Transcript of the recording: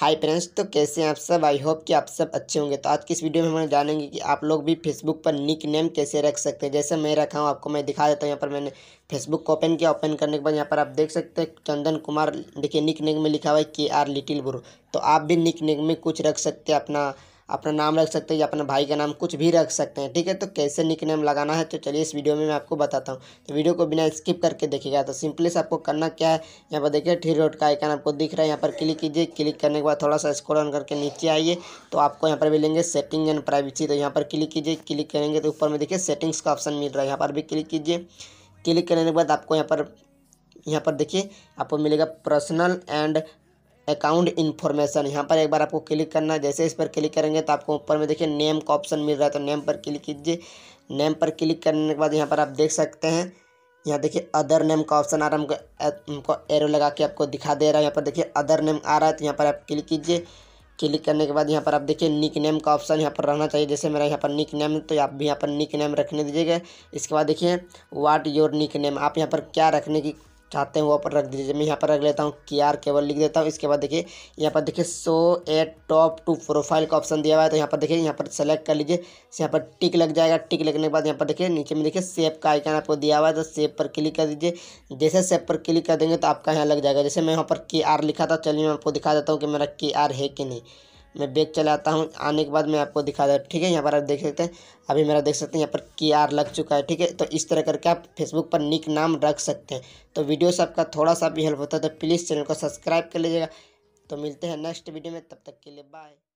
hi friends तो कैसे हैं आप सब आई होप कि आप सब अच्छे होंगे तो आज की इस वीडियो में हम जानेंगे कि आप लोग भी फेसबुक पर निक नेम कैसे रख सकते हैं जैसे मैं रखा हूँ आपको मैं दिखा देता हूँ यहाँ पर मैंने फेसबुक को ओपन किया ओपन करने के बाद यहाँ पर आप देख सकते हैं चंदन कुमार देखिए निक नेम में लिखा हुआ है के आर लिटिल ब्रो तो आप भी निक नेम में कुछ रख सकते हैं अपना अपना नाम रख सकते हैं या अपने भाई का नाम कुछ भी रख सकते हैं ठीक है तो कैसे निक नेम लगाना है तो चलिए इस वीडियो में मैं आपको बताता हूँ तो वीडियो को बिना स्किप करके देखिएगा तो सिंपली से आपको करना क्या है यहाँ पर देखिए थ्री रोड का आइकन आपको दिख रहा है यहाँ पर क्लिक कीजिए क्लिक करने के बाद थोड़ा सा स्क्रॉल ऑन करके नीचे आइए तो आपको यहाँ पर मिलेंगे सेटिंग एंड प्राइवेसी तो यहाँ पर क्लिक कीजिए क्लिक करेंगे तो ऊपर में देखिए सेटिंग्स का ऑप्शन मिल रहा है यहाँ पर भी क्लिक कीजिए क्लिक करने के बाद आपको यहाँ पर यहाँ पर देखिए आपको मिलेगा पर्सनल एंड अकाउंट इन्फॉर्मेशन यहाँ पर एक बार आपको क्लिक करना है जैसे इस पर क्लिक करेंगे तो आपको ऊपर में देखिए नेम का ऑप्शन मिल रहा है तो नेम पर क्लिक कीजिए नेम पर क्लिक करने के बाद यहाँ पर आप देख सकते हैं यहाँ देखिए अदर नेम का ऑप्शन आ रहा है हमको हमको एरो लगा के आपको दिखा दे रहा है यहाँ पर देखिए अदर नेम आ रहा है तो यहाँ पर आप क्लिक कीजिए क्लिक करने के बाद यहाँ पर आप देखिए निक नेम का ऑप्शन यहाँ पर रहना चाहिए जैसे मेरा यहाँ पर निक नेम तो आप भी यहाँ पर निक नेम रखने दीजिएगा इसके बाद देखिए वाट योर निक नेम आप यहाँ पर क्या रखने की चाहते हैं वो पर रख दीजिए मैं यहाँ पर रख लेता हूँ के आर केबल लिख देता हूँ इसके बाद देखिए यहाँ पर देखिए so at top to profile का ऑप्शन दिया हुआ है तो यहाँ पर देखिए यहाँ पर सेलेक्ट कर लीजिए यहाँ पर टिक लग जाएगा टिक लगने के बाद यहाँ पर देखिए नीचे में देखिए सेप का आइकन आपको दिया हुआ है तो सेप पर क्लिक कर दीजिए जैसे सेप पर क्लिक कर देंगे तो आपका यहाँ लग जाएगा जैसे मैं यहाँ पर के आर लिखा था चलिए मैं आपको दिखा देता हूँ कि मेरा के आर है कि नहीं मैं बैग चलाता हूँ आने के बाद मैं आपको दिखा दे ठीक है यहाँ पर आप देख सकते हैं अभी मेरा देख सकते हैं यहाँ पर की आर लग चुका है ठीक है तो इस तरह करके आप फेसबुक पर निक नाम रख सकते हैं तो वीडियो से आपका थोड़ा सा भी हेल्प होता है तो प्लीज़ चैनल को सब्सक्राइब कर लीजिएगा तो मिलते हैं नेक्स्ट वीडियो में तब तक के लिए बाय